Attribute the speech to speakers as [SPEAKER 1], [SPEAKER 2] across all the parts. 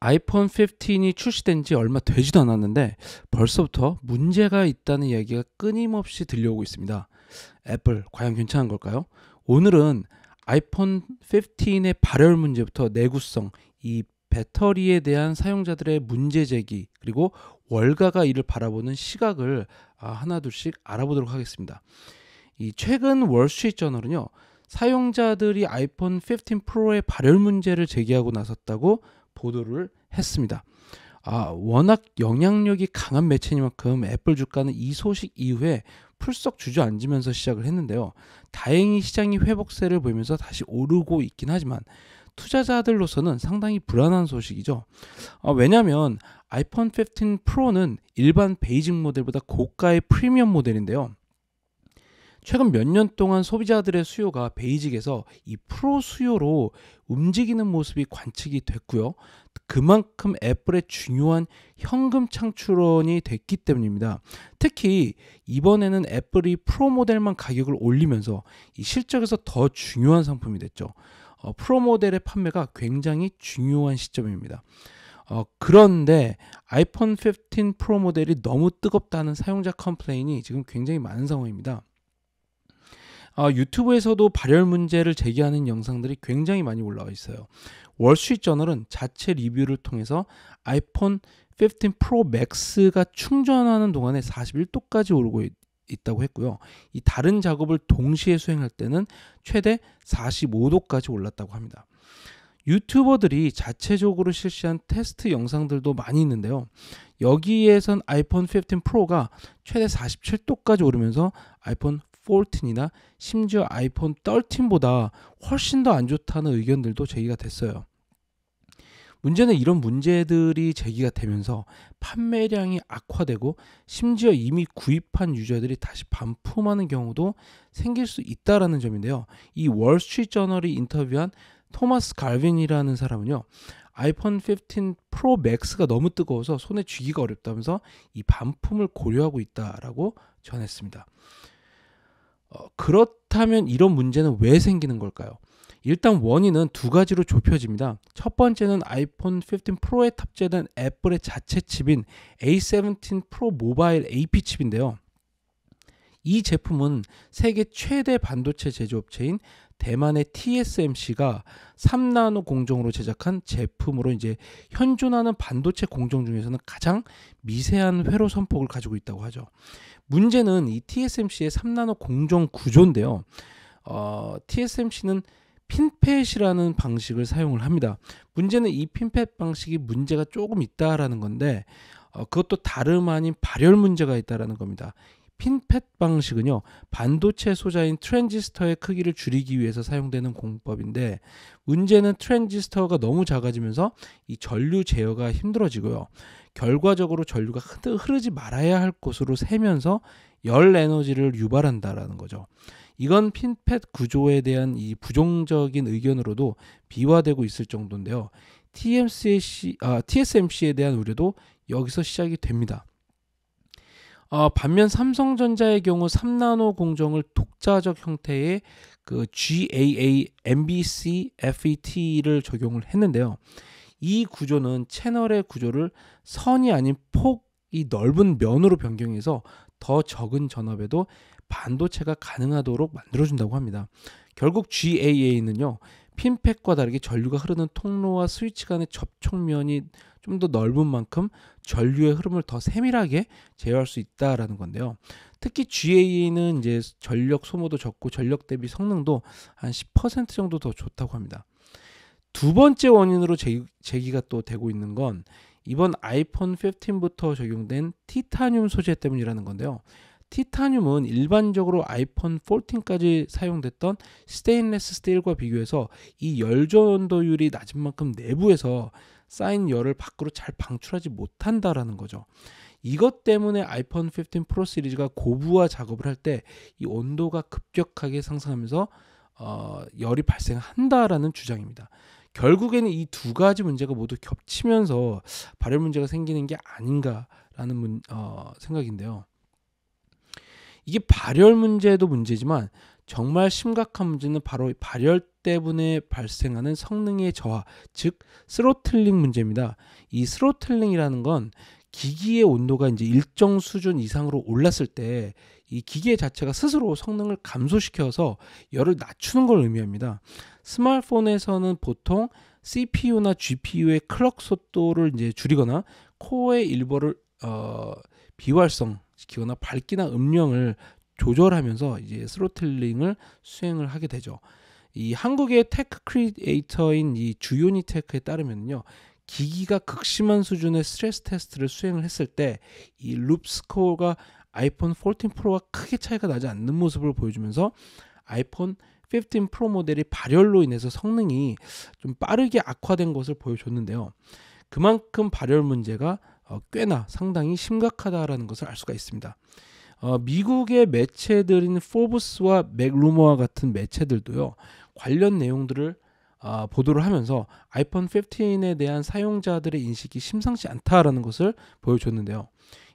[SPEAKER 1] 아이폰 15이 출시된 지 얼마 되지도 않았는데 벌써부터 문제가 있다는 이야기가 끊임없이 들려오고 있습니다. 애플 과연 괜찮은 걸까요? 오늘은 아이폰 15의 발열 문제부터 내구성, 이 배터리에 대한 사용자들의 문제 제기 그리고 월가가 이를 바라보는 시각을 아, 하나둘씩 알아보도록 하겠습니다. 이 최근 월스트리트저널은요 사용자들이 아이폰 15 프로의 발열 문제를 제기하고 나섰다고 보도를 했습니다. 아, 워낙 영향력이 강한 매체니만큼 애플 주가는 이 소식 이후에 풀썩 주저앉으면서 시작을 했는데요. 다행히 시장이 회복세를 보이면서 다시 오르고 있긴 하지만 투자자들로서는 상당히 불안한 소식이죠. 아, 왜냐하면 아이폰 15 프로는 일반 베이징 모델보다 고가의 프리미엄 모델인데요. 최근 몇 년 동안 소비자들의 수요가 베이직에서 이 프로 수요로 움직이는 모습이 관측이 됐고요. 그만큼 애플의 중요한 현금 창출원이 됐기 때문입니다. 특히 이번에는 애플이 프로 모델만 가격을 올리면서 이 실적에서 더 중요한 상품이 됐죠. 어, 프로 모델의 판매가 굉장히 중요한 시점입니다. 어, 그런데 아이폰 15 프로 모델이 너무 뜨겁다는 사용자 컴플레인이 지금 굉장히 많은 상황입니다. 어, 유튜브에서도 발열 문제를 제기하는 영상들이 굉장히 많이 올라와 있어요. 월스트리트저널은 자체 리뷰를 통해서 아이폰 15 프로 맥스가 충전하는 동안에 41도까지 오르고 있, 있다고 했고요. 이 다른 작업을 동시에 수행할 때는 최대 45도까지 올랐다고 합니다. 유튜버들이 자체적으로 실시한 테스트 영상들도 많이 있는데요. 여기에선 아이폰 15 프로가 최대 47도까지 오르면서 아이폰 14이나 심지어 아이폰 13보다 훨씬 더 안 좋다는 의견들도 제기가 됐어요. 문제는 이런 문제들이 제기가 되면서 판매량이 악화되고 심지어 이미 구입한 유저들이 다시 반품하는 경우도 생길 수 있다라는 점인데요. 이 월스트리트저널이 인터뷰한 토마스 갈빈이라는 사람은요. 아이폰 15 프로 맥스가 너무 뜨거워서 손에 쥐기가 어렵다면서 이 반품을 고려하고 있다라고 전했습니다. 어, 그렇다면 이런 문제는 왜 생기는 걸까요? 일단 원인은 두 가지로 좁혀집니다. 첫 번째는 아이폰 15 프로에 탑재된 애플의 자체 칩인 A17 프로 모바일 AP 칩인데요. 이 제품은 세계 최대 반도체 제조업체인 대만의 TSMC가 3나노 공정으로 제작한 제품으로 이제 현존하는 반도체 공정 중에서는 가장 미세한 회로 선폭을 가지고 있다고 하죠. 문제는 이 TSMC의 3나노 공정 구조인데요. 어, TSMC는 핀펫이라는 방식을 사용을 합니다. 문제는 이 핀펫 방식이 문제가 조금 있다라는 건데 어, 그것도 다름 아닌 발열 문제가 있다라는 겁니다. 핀펫 방식은요, 반도체 소자인 트랜지스터의 크기를 줄이기 위해서 사용되는 공법인데, 문제는 트랜지스터가 너무 작아지면서 이 전류 제어가 힘들어지고요. 결과적으로 전류가 흐르지 말아야 할 곳으로 새면서 열 에너지를 유발한다라는 거죠. 이건 핀펫 구조에 대한 이 부정적인 의견으로도 비화되고 있을 정도인데요. t m c 아, TSMC에 대한 우려도 여기서 시작이 됩니다. 어, 반면 삼성전자의 경우 3나노 공정을 독자적 형태의 그 GAA, MBC, FET를 적용을 했는데요. 이 구조는 채널의 구조를 선이 아닌 폭이 넓은 면으로 변경해서 더 적은 전압에도 반도체가 가능하도록 만들어준다고 합니다. 결국 GAA는요, 핀팩과 다르게 전류가 흐르는 통로와 스위치 간의 접촉면이 좀 더 넓은 만큼 전류의 흐름을 더 세밀하게 제어할 수 있다라는 건데요. 특히 GA는 이제 전력 소모도 적고 전력 대비 성능도 한 10% 정도 더 좋다고 합니다. 두 번째 원인으로 제기, 가또 되고 있는 건 이번 아이폰 15부터 적용된 티타늄 소재 때문이라는 건데요. 티타늄은 일반적으로 아이폰 14까지 사용됐던 스테인레스 스틸과 비교해서 이 열전도율이 낮은 만큼 내부에서 쌓인 열을 밖으로 잘 방출하지 못한다라는 거죠. 이것 때문에 아이폰 15 프로 시리즈가 고부하 작업을 할 때 이 온도가 급격하게 상승하면서 어, 열이 발생한다라는 주장입니다. 결국에는 이 두 가지 문제가 모두 겹치면서 발열 문제가 생기는 게 아닌가라는 문, 어, 생각인데요. 이게 발열 문제도 문제지만 정말 심각한 문제는 바로 발열 때문에 발생하는 성능의 저하, 즉 스로틀링 문제입니다. 이 스로틀링이라는 건 기기의 온도가 이제 일정 수준 이상으로 올랐을 때 이 기계 자체가 스스로 성능을 감소시켜서 열을 낮추는 걸 의미합니다. 스마트폰에서는 보통 CPU나 GPU의 클럭 속도를 이제 줄이거나 코어의 일벌을 어 비활성 시키거나 밝기나 음량을 조절하면서 이제 스로틀링을 수행을 하게 되죠. 이 한국의 테크 크리에이터인 이 주요니 테크에 따르면요. 기기가 극심한 수준의 스트레스 테스트를 수행을 했을 때이룹 스코어가 아이폰 14 프로와 크게 차이가 나지 않는 모습을 보여주면서 아이폰 15 프로 모델이 발열로 인해서 성능이 좀 빠르게 악화된 것을 보여줬는데요. 그만큼 발열 문제가 어, 꽤나 상당히 심각하다라는 것을 알 수가 있습니다. 어, 미국의 매체들인 포브스와 맥루머와 같은 매체들도요 관련 내용들을 어, 보도를 하면서 아이폰 15에 대한 사용자들의 인식이 심상치 않다라는 것을 보여줬는데요.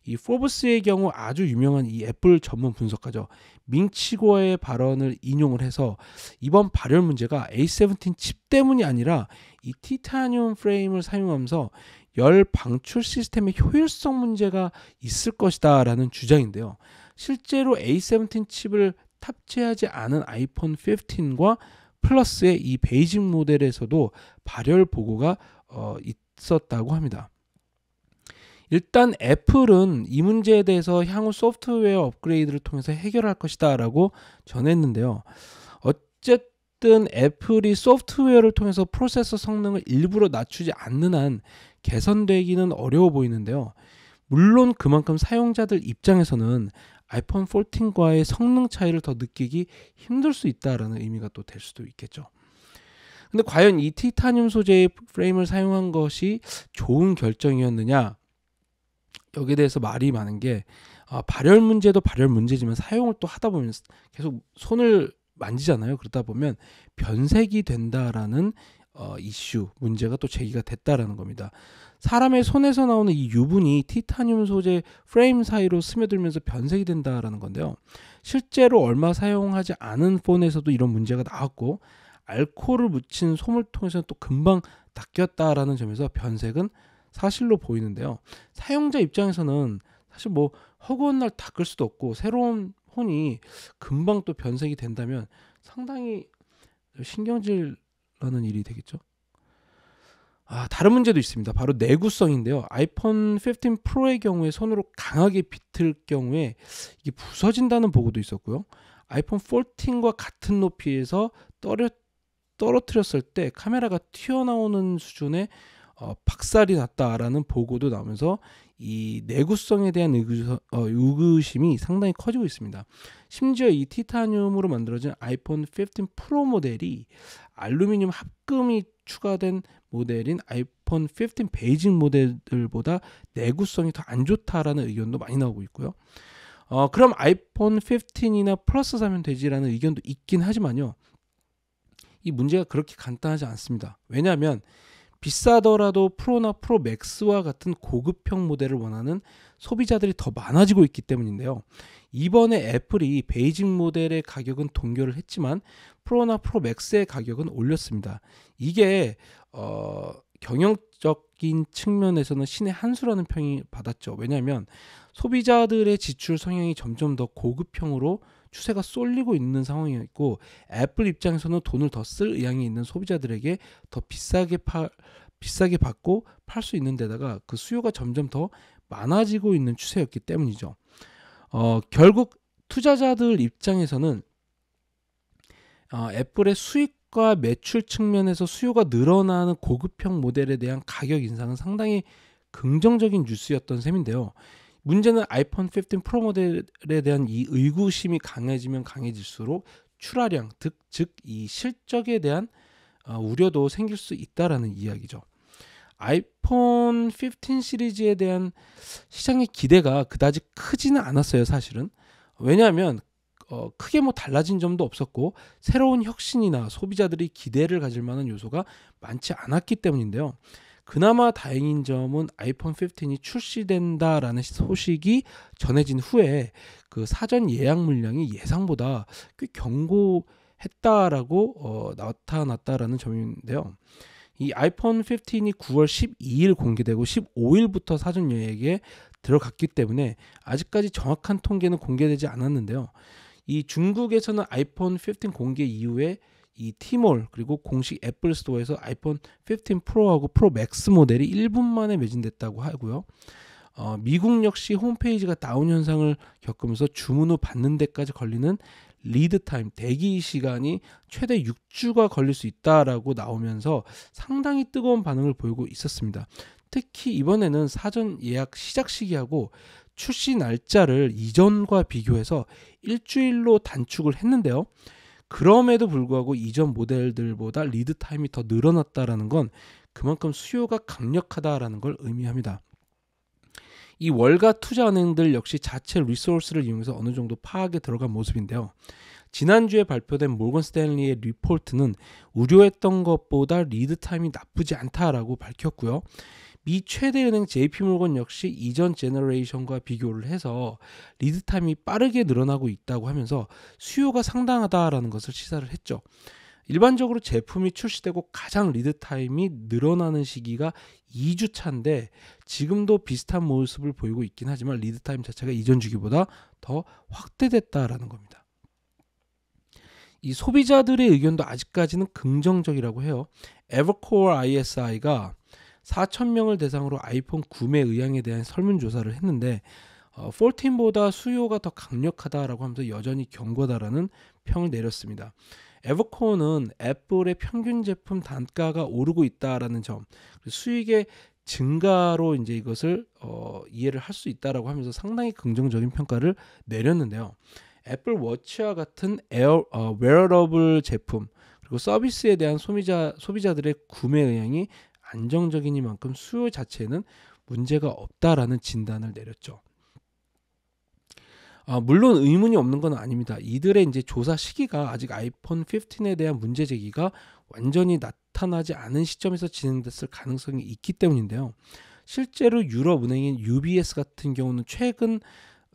[SPEAKER 1] 이 포브스의 경우 아주 유명한 이 애플 전문 분석가죠. 밍치고의 발언을 인용을 해서 이번 발열 문제가 A17 칩 때문이 아니라 이 티타늄 프레임을 사용하면서 열 방출 시스템의 효율성 문제가 있을 것이다 라는 주장인데요. 실제로 A17 칩을 탑재하지 않은 아이폰 15과 플러스의 이 베이징 모델에서도 발열 보고가 어, 있었다고 합니다. 일단 애플은 이 문제에 대해서 향후 소프트웨어 업그레이드를 통해서 해결할 것이다 라고 전했는데요. 어쨌든 어쨌든 애플이 소프트웨어를 통해서 프로세서 성능을 일부러 낮추지 않는 한 개선되기는 어려워 보이는데요. 물론 그만큼 사용자들 입장에서는 아이폰 14과의 성능 차이를 더 느끼기 힘들 수 있다라는 의미가 또 될 수도 있겠죠. 근데 과연 이 티타늄 소재의 프레임을 사용한 것이 좋은 결정이었느냐? 여기에 대해서 말이 많은 게 아, 발열 문제도 발열 문제지만 사용을 또 하다 보면 계속 손을 만지잖아요. 그러다 보면 변색이 된다라는 어, 이슈 문제가 또 제기가 됐다라는 겁니다. 사람의 손에서 나오는 이 유분이 티타늄 소재 프레임 사이로 스며들면서 변색이 된다라는 건데요. 실제로 얼마 사용하지 않은 폰에서도 이런 문제가 나왔고 알코올을 묻힌 솜을 통해서또 금방 닦였다라는 점에서 변색은 사실로 보이는데요. 사용자 입장에서는 사실 뭐 허구한 날 닦을 수도 없고 새로운 혼이 금방 또 변색이 된다면 상당히 신경질 나는 일이 되겠죠. 아, 다른 문제도 있습니다. 바로 내구성인데요. 아이폰 15 프로의 경우에 손으로 강하게 비틀 경우에 이게 부서진다는 보고도 있었고요. 아이폰 14과 같은 높이에서 떨어, 떨어뜨렸을 때 카메라가 튀어나오는 수준의 어, 박살이 났다라는 보고도 나오면서 이 내구성에 대한 의구, 어, 의구심이 상당히 커지고 있습니다. 심지어 이 티타늄으로 만들어진 아이폰 15 프로 모델이 알루미늄 합금이 추가된 모델인 아이폰 15베이징 모델들보다 내구성이 더 안 좋다라는 의견도 많이 나오고 있고요. 어, 그럼 아이폰 15이나 플러스 사면 되지라는 의견도 있긴 하지만요. 이 문제가 그렇게 간단하지 않습니다. 왜냐하면 비싸더라도 프로나 프로 맥스와 같은 고급형 모델을 원하는 소비자들이 더 많아지고 있기 때문인데요. 이번에 애플이 베이징 모델의 가격은 동결을 했지만 프로나 프로 맥스의 가격은 올렸습니다. 이게 어 경영적인 측면에서는 신의 한 수라는 평이 받았죠. 왜냐하면 소비자들의 지출 성향이 점점 더 고급형으로 추세가 쏠리고 있는 상황이었고 애플 입장에서는 돈을 더 쓸 의향이 있는 소비자들에게 더 비싸게 팔 비싸게 받고 팔 수 있는 데다가 그 수요가 점점 더 많아지고 있는 추세였기 때문이죠. 어, 결국 투자자들 입장에서는 어, 애플의 수익과 매출 측면에서 수요가 늘어나는 고급형 모델에 대한 가격 인상은 상당히 긍정적인 뉴스였던 셈인데요. 문제는 아이폰 15 프로 모델에 대한 이 의구심이 강해지면 강해질수록 출하량 즉이 실적에 대한 어, 우려도 생길 수 있다라는 이야기죠. 아이폰 15 시리즈에 대한 시장의 기대가 그다지 크지는 않았어요, 사실은. 왜냐하면 어, 크게 뭐 달라진 점도 없었고 새로운 혁신이나 소비자들이 기대를 가질 만한 요소가 많지 않았기 때문인데요. 그나마 다행인 점은 아이폰 15이 출시된다라는 소식이 전해진 후에 그 사전 예약 물량이 예상보다 꽤견고했다라고 어, 나타났다라는 점인데요. 이 아이폰 15이 9월 12일 공개되고 15일부터 사전 예약에 들어갔기 때문에 아직까지 정확한 통계는 공개되지 않았는데요. 이 중국에서는 아이폰 15 공개 이후에 이 티몰 그리고 공식 애플 스토어에서 아이폰 15 프로하고 프로 맥스 모델이 1분 만에 매진됐다고 하고요. 어, 미국 역시 홈페이지가 다운 현상을 겪으면서 주문 후 받는 데까지 걸리는 리드 타임 대기 시간이 최대 6주가 걸릴 수 있다라고 나오면서 상당히 뜨거운 반응을 보이고 있었습니다. 특히 이번에는 사전 예약 시작 시기하고 출시 날짜를 이전과 비교해서 일주일로 단축을 했는데요. 그럼에도 불구하고 이전 모델들보다 리드 타임이 더 늘어났다라는 건 그만큼 수요가 강력하다라는 걸 의미합니다. 이 월가 투자은행들 역시 자체 리소스를 이용해서 어느 정도 파악에 들어간 모습인데요. 지난주에 발표된 몰건 스탠리의 리포트는 우려했던 것보다 리드 타임이 나쁘지 않다라고 밝혔고요. 미 최대 은행 JP모건 역시 이전 제너레이션과 비교를 해서 리드타임이 빠르게 늘어나고 있다고 하면서 수요가 상당하다라는 것을 시사를 했죠. 일반적으로 제품이 출시되고 가장 리드타임이 늘어나는 시기가 2주 차인데 지금도 비슷한 모습을 보이고 있긴 하지만 리드타임 자체가 이전 주기보다 더 확대됐다라는 겁니다. 이 소비자들의 의견도 아직까지는 긍정적이라고 해요. 에버코어 ISI가 4천 명을 대상으로 아이폰 구매 의향에 대한 설문조사를 했는데 어, 14보다 수요가 더 강력하다라고 하면서 여전히 경고다라는 평을 내렸습니다. 에버코어는 애플의 평균 제품 단가가 오르고 있다라는 점, 수익의 증가로 이제 이것을 어, 이해를 할 수 있다라고 하면서 상당히 긍정적인 평가를 내렸는데요. 애플 워치와 같은 에어 어, 웨어러블 제품 그리고 서비스에 대한 소비자 소비자들의 구매 의향이 안정적이니만큼 수요 자체는 문제가 없다라는 진단을 내렸죠. 아, 물론 의문이 없는 건 아닙니다. 이들의 이제 조사 시기가 아직 아이폰 15에 대한 문제 제기가 완전히 나타나지 않은 시점에서 진행됐을 가능성이 있기 때문인데요. 실제로 유럽 은행인 UBS 같은 경우는 최근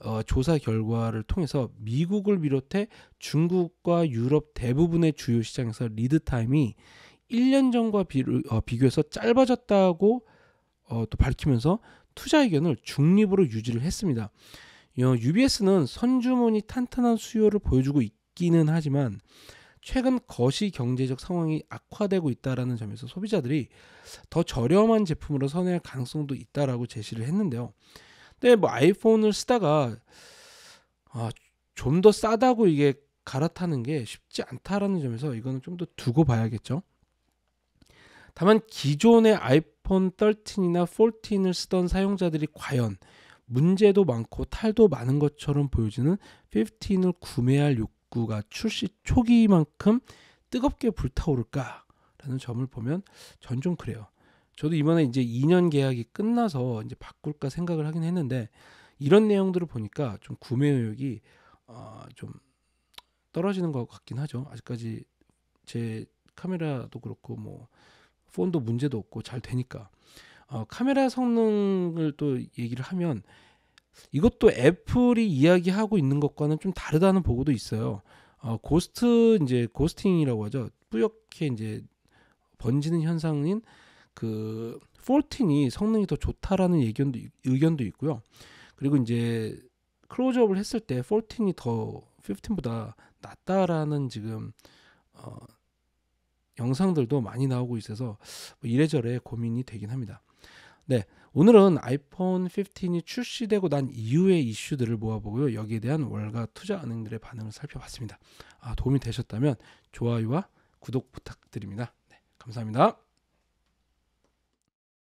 [SPEAKER 1] 어, 조사 결과를 통해서 미국을 비롯해 중국과 유럽 대부분의 주요 시장에서 리드 타임이 1년 전과 비를, 어, 비교해서 짧아졌다고 어, 또 밝히면서 투자 의견을 중립으로 유지를 했습니다. 어, UBS는 선주문이 탄탄한 수요를 보여주고 있기는 하지만 최근 거시 경제적 상황이 악화되고 있다라는 점에서 소비자들이 더 저렴한 제품으로 선회할 가능성도 있다라고 제시를 했는데요. 근데 뭐 아이폰을 쓰다가 아, 좀더 싸다고 이게 갈아타는 게 쉽지 않다라는 점에서 이거는 좀 더 두고 봐야겠죠. 다만 기존의 아이폰 13이나 14을 쓰던 사용자들이 과연 문제도 많고 탈도 많은 것처럼 보여지는 15을 구매할 욕구가 출시 초기만큼 뜨겁게 불타오를까라는 점을 보면 전 좀 그래요. 저도 이번에 이제 2년 계약이 끝나서 이제 바꿀까 생각을 하긴 했는데 이런 내용들을 보니까 좀 구매 의욕이 어, 좀 떨어지는 것 같긴 하죠. 아직까지 제 카메라도 그렇고 뭐 폰도 문제도 없고 잘 되니까 어, 카메라 성능을 또 얘기를 하면 이것도 애플이 이야기하고 있는 것과는 좀 다르다는 보고도 있어요. 어, 고스트 이제 고스팅이라고 하죠. 뿌옇게 이제 번지는 현상인 그 14이 성능이 더 좋다라는 의견도 의견도 있고요. 그리고 이제 클로즈업을 했을 때 14이 더 15보다 낫다라는 지금 어, 영상들도 많이 나오고 있어서 뭐 이래저래 고민이 되긴 합니다. 네. 오늘은 아이폰 15이 출시되고 난 이후의 이슈들을 모아보고요. 여기에 대한 월가 투자 은행들의 반응을 살펴봤습니다. 아, 도움이 되셨다면 좋아요와 구독 부탁드립니다. 네, 감사합니다.